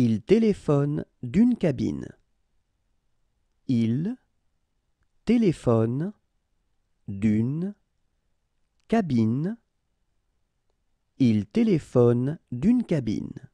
Il téléphone d'une cabine. Il téléphone d'une cabine. Il téléphone d'une cabine.